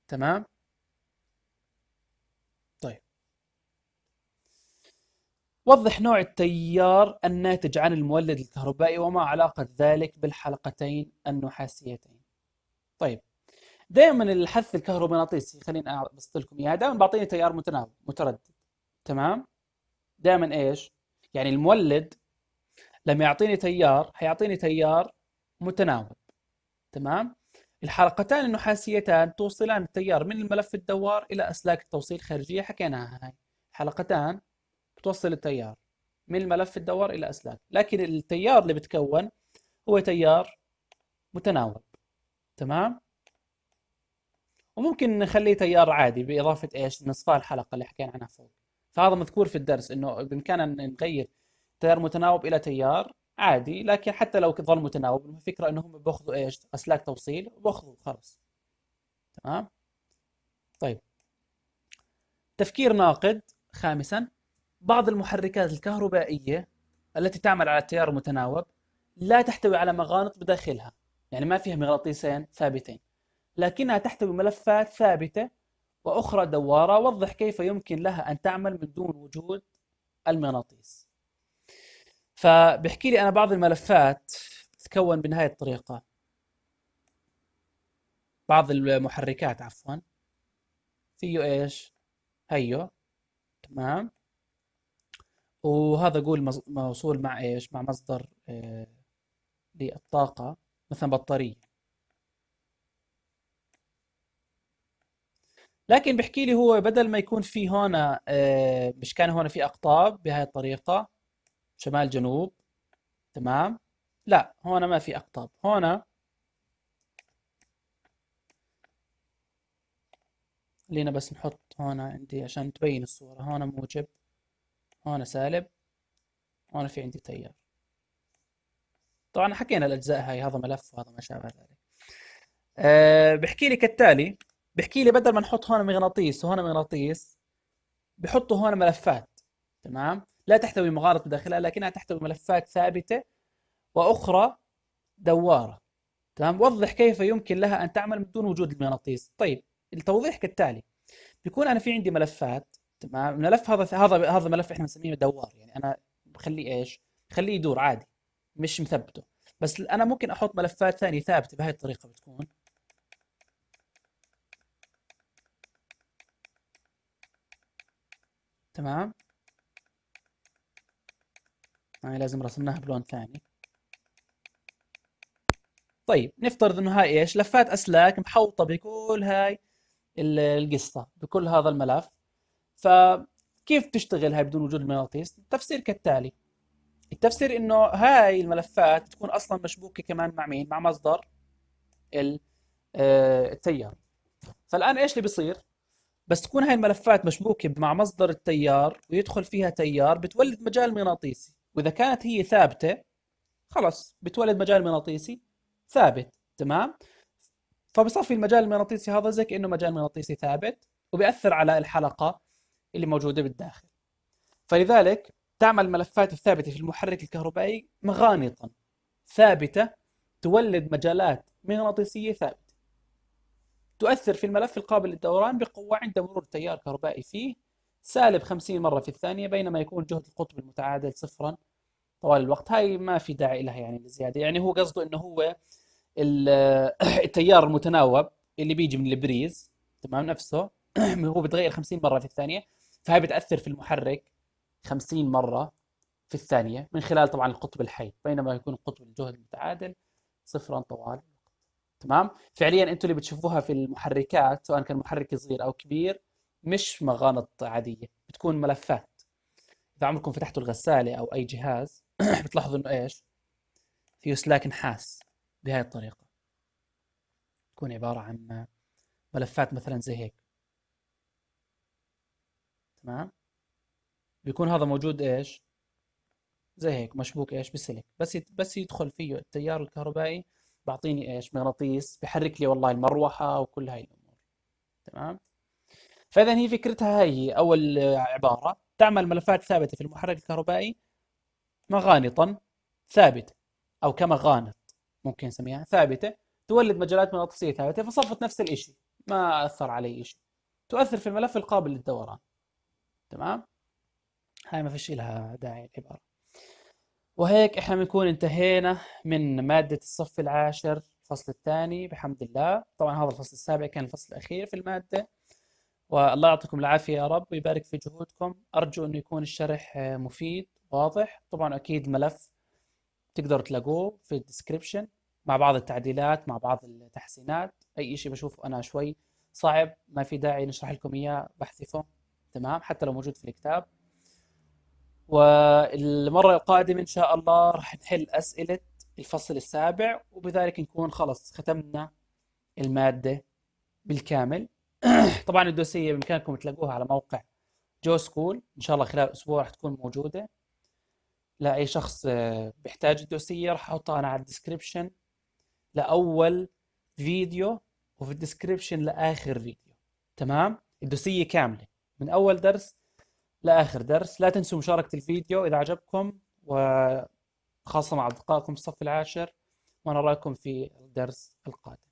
Speaker 1: تمام؟ طيب وضح نوع التيار الناتج عن المولد الكهربائي وما علاقة ذلك بالحلقتين النحاسيتين طيب دائما الحث الكهرومغناطيسي خليني ابسط لكم اياه دائما بعطيني تيار متناوب متردد تمام دائما ايش يعني المولد لما يعطيني تيار حيعطيني تيار متناوب تمام الحلقتان النحاسيتان توصلان التيار من الملف الدوار الى اسلاك التوصيل الخارجيه حكيناها هاي حلقتان بتوصل التيار من الملف الدوار الى اسلاك لكن التيار اللي بتكون هو تيار متناوب تمام وممكن نخليه تيار عادي باضافه ايش نصفاء الحلقه اللي حكينا عنها فوق فهذا مذكور في الدرس انه بامكاننا نغير تيار متناوب الى تيار عادي لكن حتى لو ظل متناوب الفكره انهم بياخذوا ايش؟ اسلاك توصيل وباخذوا خلص تمام؟ طيب تفكير ناقد خامسا بعض المحركات الكهربائيه التي تعمل على التيار المتناوب لا تحتوي على مغانط بداخلها يعني ما فيها مغناطيسين ثابتين لكنها تحتوي ملفات ثابته وأخرى دوارة وضح كيف يمكن لها أن تعمل من دون وجود المغناطيس فبحكي لي أنا بعض الملفات تتكون بنهاية الطريقة بعض المحركات عفوا فيه ايش هيو تمام وهذا قول موصول مع ايش مع مصدر آه، للطاقة مثلا بطارية لكن بحكي لي هو بدل ما يكون في هون آه، مش كان هون في اقطاب بهاي الطريقه شمال جنوب تمام لا هون ما في اقطاب هون خلينا بس نحط هون عندي عشان تبين الصورة هون موجب هون سالب هون في عندي تيار طبعا حكينا الأجزاء هاي هذا ملف وهذا ما شابه ذلك أه بحكي لي كالتالي بحكي لي بدل ما نحط هون مغناطيس وهون مغناطيس بحطوا هون ملفات تمام لا تحتوي مغارة بداخلها لكنها تحتوي ملفات ثابتة وأخرى دوارة تمام وضح كيف يمكن لها أن تعمل بدون وجود المغناطيس طيب التوضيح كالتالي بيكون أنا في عندي ملفات تمام ملف هذا هذا هذا ملف احنا بنسميه دوار يعني انا بخليه ايش بخليه يدور عادي مش مثبته بس انا ممكن احط ملفات ثانيه ثابته بهي الطريقه بتكون تمام هاي لازم رسمناها بلون ثاني طيب نفترض انه هاي ايش لفات اسلاك محوطه بكل هاي القصه بكل هذا الملف فكيف تشتغل هاي بدون وجود المغناطيس التفسير كالتالي التفسير انه هاي الملفات تكون اصلا مشبوكه كمان مع مين مع مصدر آه، التيار فالان ايش اللي بيصير بس تكون هاي الملفات مشبوكه مع مصدر التيار ويدخل فيها تيار بتولد مجال مغناطيسي واذا كانت هي ثابته خلص بتولد مجال مغناطيسي ثابت تمام فبصفي المجال المغناطيسي هذا زي كانه مجال مغناطيسي ثابت وبياثر على الحلقه اللي موجوده بالداخل فلذلك تعمل الملفات الثابته في المحرك الكهربائي مغانطا ثابته تولد مجالات مغناطيسيه ثابته تؤثر في الملف القابل للدوران بقوة عند مرور تيار كهربائي فيه سالب 50 مرة في الثانية بينما يكون جهد القطب المتعادل صفرا طوال الوقت هاي ما في داعي لها يعني للزيادة يعني هو قصده انه هو التيار المتناوب اللي بيجي من البريز تمام نفسه هو بتغير 50 مرة في الثانية فهي بتأثر في المحرك 50 مرة في الثانية من خلال طبعا القطب الحي بينما يكون قطب الجهد المتعادل صفرا طوال تمام فعليا انتم اللي بتشوفوها في المحركات سواء كان محرك صغير او كبير مش مغانط عاديه بتكون ملفات اذا عمركم فتحتوا الغساله او اي جهاز بتلاحظوا انه ايش في سلاك نحاس بهاي الطريقه تكون عباره عن ملفات مثلا زي هيك تمام بيكون هذا موجود ايش زي هيك مشبوك ايش بسلك بس بس يدخل فيه التيار الكهربائي بعطيني ايش مغناطيس بحرك لي والله المروحه وكل هاي الامور تمام فاذا هي فكرتها هاي هي اول عباره تعمل ملفات ثابته في المحرك الكهربائي مغانطا ثابته او كمغانط ممكن نسميها ثابته تولد مجالات مغناطيسيه ثابته فصفت نفس الشيء ما اثر علي شيء تؤثر في الملف القابل للدوران تمام هاي ما فيش لها داعي العباره وهيك احنا بنكون انتهينا من مادة الصف العاشر الفصل الثاني بحمد الله طبعا هذا الفصل السابع كان الفصل الأخير في المادة والله يعطيكم العافية يا رب ويبارك في جهودكم أرجو أنه يكون الشرح مفيد واضح طبعا أكيد ملف تقدروا تلاقوه في الديسكريبشن مع بعض التعديلات مع بعض التحسينات أي شيء بشوفه أنا شوي صعب ما في داعي نشرح لكم إياه بحذفه تمام حتى لو موجود في الكتاب والمرة القادمة إن شاء الله راح نحل أسئلة الفصل السابع وبذلك نكون خلص ختمنا المادة بالكامل طبعا الدوسية بإمكانكم تلاقوها على موقع جو سكول إن شاء الله خلال أسبوع راح تكون موجودة لأي شخص آه، بيحتاج الدوسية راح أحطها أنا على الديسكريبشن لأول فيديو وفي الديسكريبشن لآخر فيديو تمام الدوسية كاملة من أول درس لاخر درس لا تنسوا مشاركه الفيديو اذا عجبكم وخاصه مع اصدقائكم الصف العاشر ونراكم في الدرس القادم